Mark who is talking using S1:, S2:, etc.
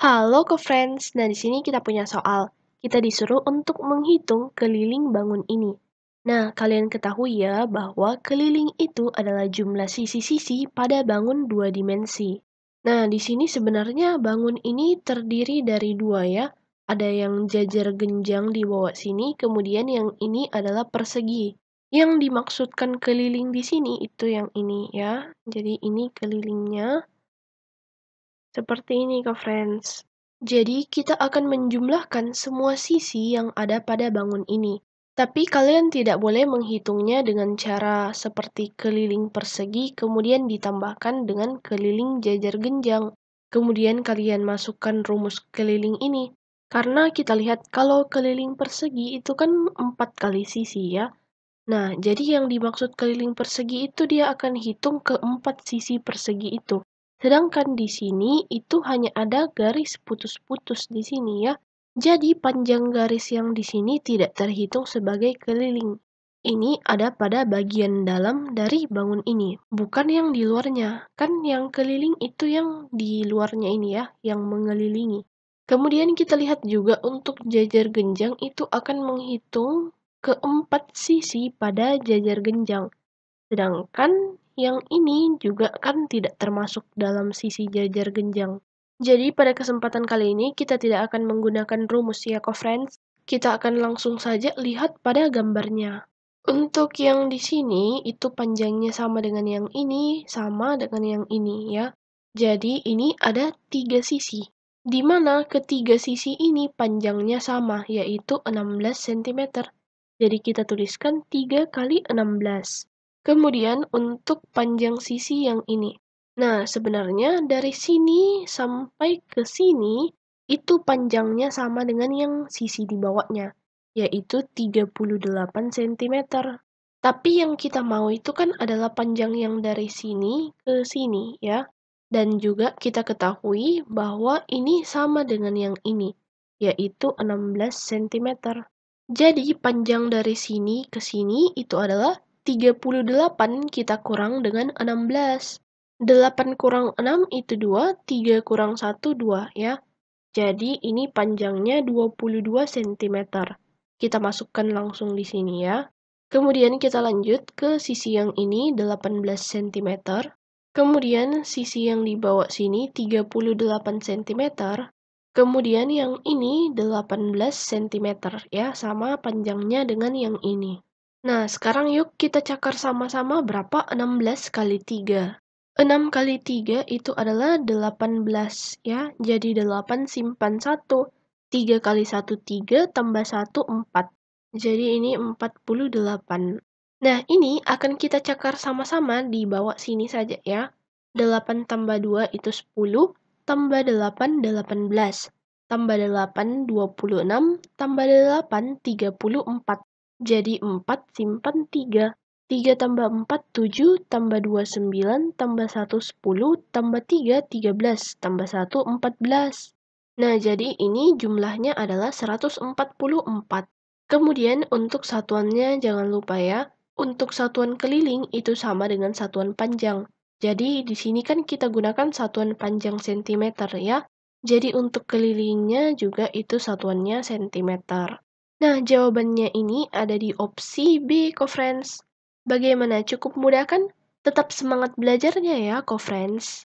S1: Halo ke friends, nah di sini kita punya soal. Kita disuruh untuk menghitung keliling bangun ini. Nah, kalian ketahui ya bahwa keliling itu adalah jumlah sisi-sisi pada bangun dua dimensi. Nah, di sini sebenarnya bangun ini terdiri dari dua ya. Ada yang jajar genjang di bawah sini, kemudian yang ini adalah persegi. Yang dimaksudkan keliling di sini itu yang ini ya. Jadi ini kelilingnya. Seperti ini ke friends. Jadi kita akan menjumlahkan semua sisi yang ada pada bangun ini. Tapi kalian tidak boleh menghitungnya dengan cara seperti keliling persegi kemudian ditambahkan dengan keliling jajar genjang. Kemudian kalian masukkan rumus keliling ini. Karena kita lihat kalau keliling persegi itu kan 4 kali sisi ya. Nah, jadi yang dimaksud keliling persegi itu dia akan hitung keempat sisi persegi itu. Sedangkan di sini itu hanya ada garis putus-putus di sini ya. Jadi panjang garis yang di sini tidak terhitung sebagai keliling. Ini ada pada bagian dalam dari bangun ini, bukan yang di luarnya. Kan yang keliling itu yang di luarnya ini ya, yang mengelilingi. Kemudian kita lihat juga untuk jajar genjang itu akan menghitung keempat sisi pada jajar genjang. Sedangkan yang ini juga kan tidak termasuk dalam sisi jajar genjang. Jadi pada kesempatan kali ini kita tidak akan menggunakan rumus Yakov Friends, kita akan langsung saja lihat pada gambarnya. Untuk yang di sini itu panjangnya sama dengan yang ini, sama dengan yang ini ya. Jadi ini ada tiga sisi, di mana ketiga sisi ini panjangnya sama, yaitu 16 cm. Jadi kita tuliskan 3 kali 16. Kemudian untuk panjang sisi yang ini. Nah, sebenarnya dari sini sampai ke sini itu panjangnya sama dengan yang sisi di bawahnya, yaitu 38 cm. Tapi yang kita mau itu kan adalah panjang yang dari sini ke sini ya. Dan juga kita ketahui bahwa ini sama dengan yang ini, yaitu 16 cm. Jadi panjang dari sini ke sini itu adalah 38 kita kurang dengan 16. 8 kurang 6 itu 2, 3 kurang 1, 2 ya. Jadi ini panjangnya 22 cm. Kita masukkan langsung di sini ya. Kemudian kita lanjut ke sisi yang ini 18 cm. Kemudian sisi yang di bawah sini 38 cm. Kemudian yang ini 18 cm ya, sama panjangnya dengan yang ini. Nah, sekarang yuk kita cakar sama-sama berapa 16 kali 3. 6 kali 3 itu adalah 18 ya. Jadi 8 simpan 1. 3 kali 1 3 tambah 1 4. Jadi ini 48. Nah, ini akan kita cakar sama-sama di bawah sini saja ya. 8 tambah 2 itu 10, tambah 8 18, tambah 8 26, tambah 8 34. Jadi 4 simpan 3. 3 tambah 4, 7, tambah 2, 9, tambah 1, 10, tambah 3, 13, tambah 1, 14. Nah, jadi ini jumlahnya adalah 144. Kemudian untuk satuannya jangan lupa ya, untuk satuan keliling itu sama dengan satuan panjang. Jadi di sini kan kita gunakan satuan panjang sentimeter ya. Jadi untuk kelilingnya juga itu satuannya sentimeter. Nah, jawabannya ini ada di opsi B, co-friends. Bagaimana? Cukup mudah kan? Tetap semangat belajarnya ya, co-friends.